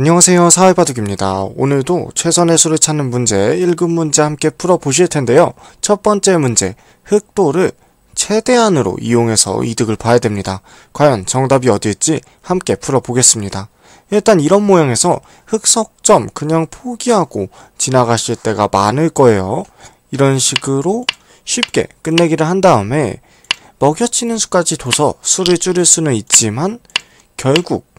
안녕하세요 사회바둑입니다. 오늘도 최선의 수를 찾는 문제 1급 문제 함께 풀어보실 텐데요. 첫 번째 문제 흑도를 최대한으로 이용해서 이득을 봐야 됩니다. 과연 정답이 어디일지 함께 풀어보겠습니다. 일단 이런 모양에서 흑석점 그냥 포기하고 지나가실 때가 많을 거예요. 이런 식으로 쉽게 끝내기를 한 다음에 먹여치는 수까지 둬서 수를 줄일 수는 있지만 결국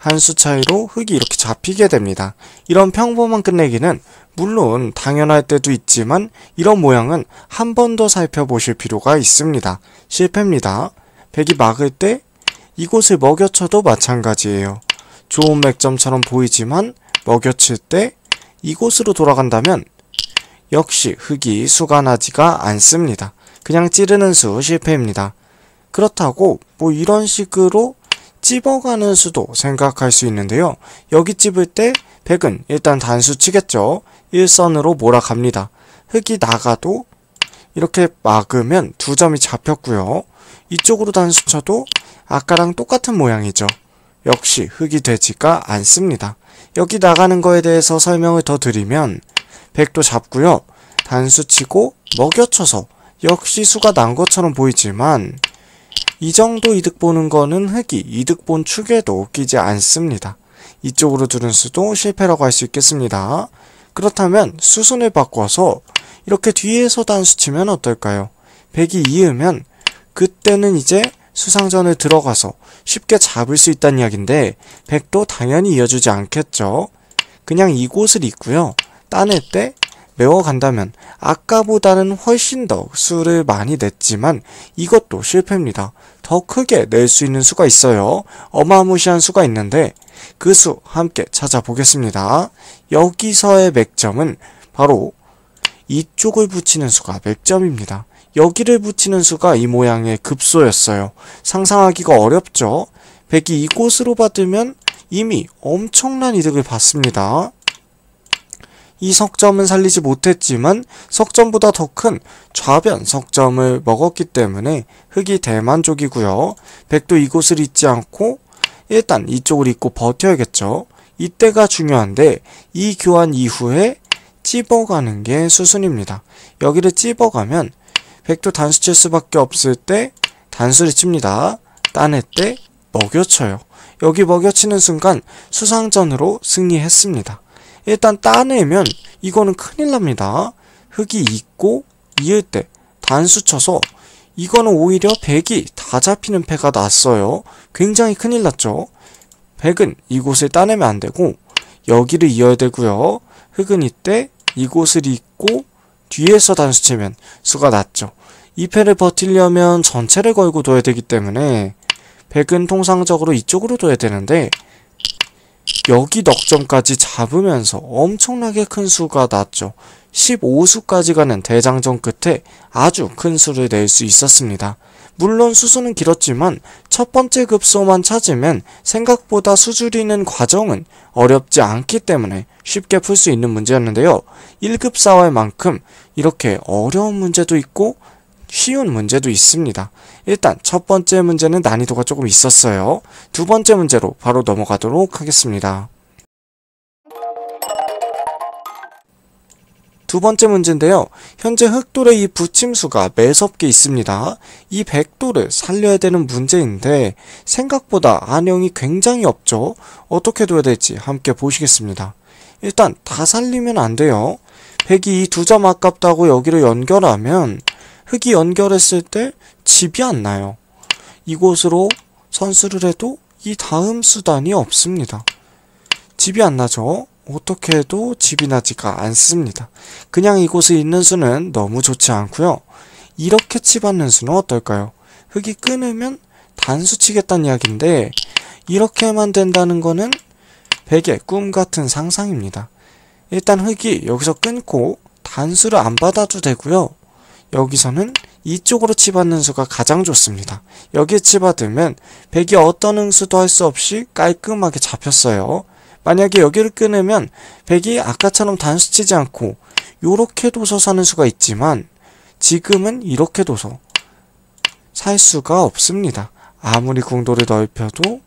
한수 차이로 흙이 이렇게 잡히게 됩니다. 이런 평범한 끝내기는 물론 당연할 때도 있지만 이런 모양은 한 번 더 살펴보실 필요가 있습니다. 실패입니다. 백이 막을 때 이곳을 먹여쳐도 마찬가지예요. 좋은 맥점처럼 보이지만 먹여칠 때 이곳으로 돌아간다면 역시 흙이 수간하지가 않습니다. 그냥 찌르는 수 실패입니다. 그렇다고 뭐 이런 식으로 찝어가는 수도 생각할 수 있는데요. 여기 찝을 때 100은 일단 단수 치겠죠. 일선으로 몰아갑니다. 흙이 나가도 이렇게 막으면 두 점이 잡혔고요. 이쪽으로 단수 쳐도 아까랑 똑같은 모양이죠. 역시 흙이 되지가 않습니다. 여기 나가는 거에 대해서 설명을 더 드리면 100도 잡고요. 단수 치고 먹여쳐서 역시 수가 난 것처럼 보이지만 이 정도 이득 보는 거는 흑이 이득 본 축에도 끼지 않습니다. 이쪽으로 두는 수도 실패라고 할 수 있겠습니다. 그렇다면 수순을 바꿔서 이렇게 뒤에서 단수 치면 어떨까요? 100이 이으면 그때는 이제 수상전을 들어가서 쉽게 잡을 수 있다는 이야기인데 100도 당연히 이어주지 않겠죠. 그냥 이곳을 잇고요. 따낼 때 외워간다면 아까보다는 훨씬 더 수를 많이 냈지만 이것도 실패입니다. 더 크게 낼 수 있는 수가 있어요. 어마무시한 수가 있는데 그 수 함께 찾아보겠습니다. 여기서의 맥점은 바로 이쪽을 붙이는 수가 맥점입니다. 여기를 붙이는 수가 이 모양의 급소였어요. 상상하기가 어렵죠? 백이 이곳으로 받으면 이미 엄청난 이득을 받습니다. 이 석점은 살리지 못했지만 석점보다 더 큰 좌변 석점을 먹었기 때문에 흙이 대만족이고요. 백도 이곳을 잊지 않고 일단 이쪽을 잊고 버텨야겠죠. 이때가 중요한데 이 교환 이후에 찝어가는 게 수순입니다. 여기를 찝어가면 백도 단수 칠 수밖에 없을 때 단수를 칩니다. 따낼 때 먹여쳐요. 여기 먹여치는 순간 수상전으로 승리했습니다. 일단 따내면 이거는 큰일 납니다. 흙이 있고 이을 때 단수 쳐서 이거는 오히려 백이다 잡히는 패가 났어요. 굉장히 큰일 났죠. 백은 이곳을 따내면 안 되고 여기를 이어야 되고요. 흙은 이때 이곳을 잇고 뒤에서 단수 치면 수가 낮죠. 이 패를 버틸려면 전체를 걸고 둬야 되기 때문에 백은 통상적으로 이쪽으로 둬야 되는데 여기 넉점까지 잡으면서 엄청나게 큰 수가 났죠. 15수까지 가는 대장정 끝에 아주 큰 수를 낼 수 있었습니다. 물론 수수는 길었지만 첫 번째 급소만 찾으면 생각보다 수줄이는 과정은 어렵지 않기 때문에 쉽게 풀 수 있는 문제였는데요. 1급사활만큼 이렇게 어려운 문제도 있고 쉬운 문제도 있습니다. 일단 첫 번째 문제는 난이도가 조금 있었어요. 두 번째 문제로 바로 넘어가도록 하겠습니다. 두 번째 문제인데요. 현재 흑돌의 이 부침수가 매섭게 있습니다. 이 백돌을 살려야 되는 문제인데 생각보다 안형이 굉장히 없죠. 어떻게 둬야 될지 함께 보시겠습니다. 일단 다 살리면 안 돼요. 백이 이 두 점 아깝다고 여기를 연결하면 흙이 연결했을 때 집이 안 나요. 이곳으로 선수를 해도 이 다음 수단이 없습니다. 집이 안 나죠? 어떻게 해도 집이 나지가 않습니다. 그냥 이곳에 있는 수는 너무 좋지 않고요. 이렇게 치받는 수는 어떨까요? 흙이 끊으면 단수 치겠다는 이야기인데 이렇게만 된다는 거는 베개 꿈 같은 상상입니다. 일단 흙이 여기서 끊고 단수를 안 받아도 되고요. 여기서는 이쪽으로 치받는 수가 가장 좋습니다. 여기에 치받으면 백이 어떤 응수도 할 수 없이 깔끔하게 잡혔어요. 만약에 여기를 끊으면 백이 아까처럼 단수 치지 않고 요렇게 도서 사는 수가 있지만 지금은 이렇게 도서 살 수가 없습니다. 아무리 궁도를 넓혀도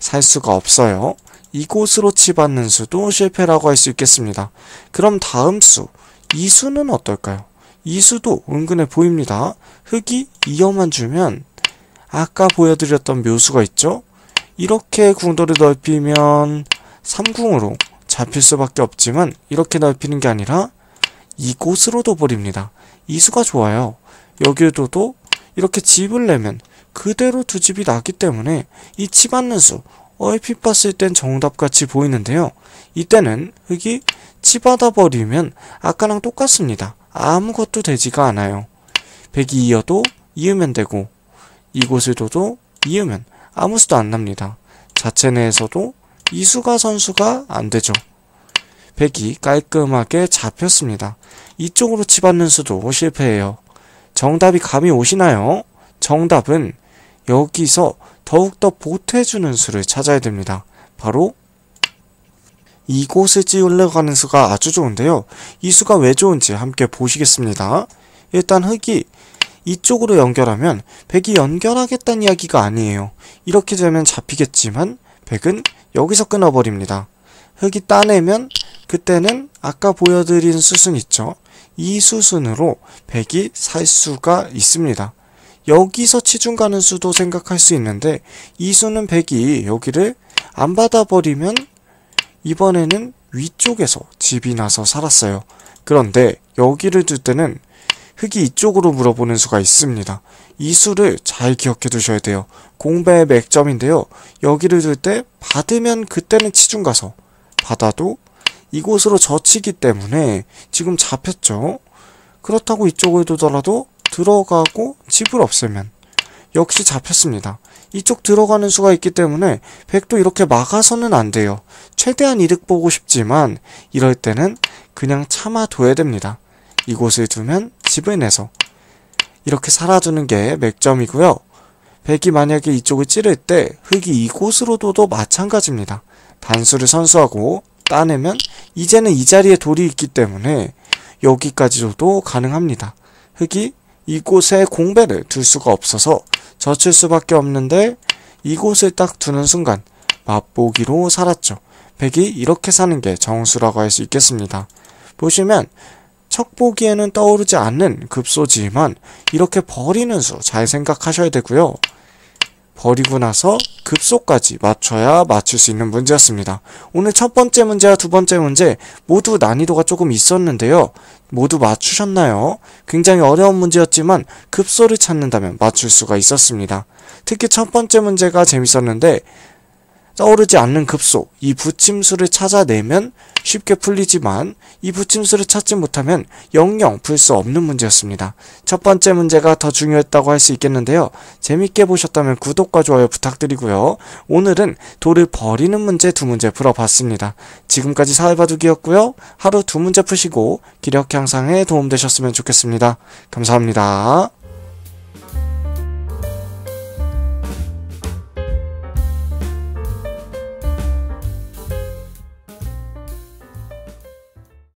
살 수가 없어요. 이곳으로 치받는 수도 실패라고 할 수 있겠습니다. 그럼 다음 수, 이 수는 어떨까요? 이 수도 은근해 보입니다. 흙이 이어만 주면 아까 보여드렸던 묘수가 있죠? 이렇게 궁도를 넓히면 3궁으로 잡힐 수밖에 없지만 이렇게 넓히는 게 아니라 이곳으로도 버립니다. 이수가 좋아요. 여기에도도 이렇게 집을 내면 그대로 두 집이 나기 때문에 이집안는수 얼핏 봤을 땐 정답같이 보이는데요. 이때는 흙이 치받아 버리면 아까랑 똑같습니다. 아무것도 되지가 않아요. 100이 이어도 이으면 되고 이곳을 둬도 이으면 아무 수도 안 납니다. 자체 내에서도 이수가 선수가 안 되죠. 100이 깔끔하게 잡혔습니다. 이쪽으로 치받는 수도 실패해요. 정답이 감이 오시나요? 정답은 여기서 더욱더 보태주는 수를 찾아야 됩니다. 바로 이곳을 찌우려고 하는 수가 아주 좋은데요. 이 수가 왜 좋은지 함께 보시겠습니다. 일단 흙이 이쪽으로 연결하면 백이 연결하겠다는 이야기가 아니에요. 이렇게 되면 잡히겠지만 백은 여기서 끊어버립니다. 흙이 따내면 그때는 아까 보여드린 수순 있죠. 이 수순으로 백이살 수가 있습니다. 여기서 치중 가는 수도 생각할 수 있는데 이 수는 백이 여기를 안 받아버리면 이번에는 위쪽에서 집이 나서 살았어요. 그런데 여기를 둘 때는 흙이 이쪽으로 물어보는 수가 있습니다. 이 수를 잘 기억해 두셔야 돼요. 공배의 맥점인데요. 여기를 둘 때 받으면 그때는 치중 가서 받아도 이곳으로 젖히기 때문에 지금 잡혔죠. 그렇다고 이쪽을 두더라도 들어가고 집을 없애면 역시 잡혔습니다. 이쪽 들어가는 수가 있기 때문에 백도 이렇게 막아서는 안 돼요. 최대한 이득 보고 싶지만 이럴 때는 그냥 참아둬야 됩니다. 이곳을 두면 집을 내서 이렇게 살아두는 게 맥점이고요. 백이 만약에 이쪽을 찌를 때 흙이 이곳으로도 마찬가지입니다. 단수를 선수하고 따내면 이제는 이 자리에 돌이 있기 때문에 여기까지로도 가능합니다. 흙이 이곳에 공배를 둘 수가 없어서 젖힐 수밖에 없는데 이곳을 딱 두는 순간 맛보기로 살았죠. 백이 이렇게 사는 게 정수라고 할 수 있겠습니다. 보시면 척 보기에는 떠오르지 않는 급소지만 이렇게 버리는 수 잘 생각하셔야 되고요. 버리고 나서 급소까지 맞춰야 맞출 수 있는 문제였습니다. 오늘 첫 번째 문제와 두 번째 문제 모두 난이도가 조금 있었는데요. 모두 맞추셨나요? 굉장히 어려운 문제였지만 급소를 찾는다면 맞출 수가 있었습니다. 특히 첫 번째 문제가 재밌었는데 떠오르지 않는 급소, 이 부침수를 찾아내면 쉽게 풀리지만 이 부침수를 찾지 못하면 영영 풀 수 없는 문제였습니다. 첫 번째 문제가 더 중요했다고 할 수 있겠는데요. 재밌게 보셨다면 구독과 좋아요 부탁드리고요. 오늘은 돌을 버리는 문제 두 문제 풀어봤습니다. 지금까지 사회바둑이었고요. 하루 두 문제 푸시고 기력 향상에 도움되셨으면 좋겠습니다. 감사합니다.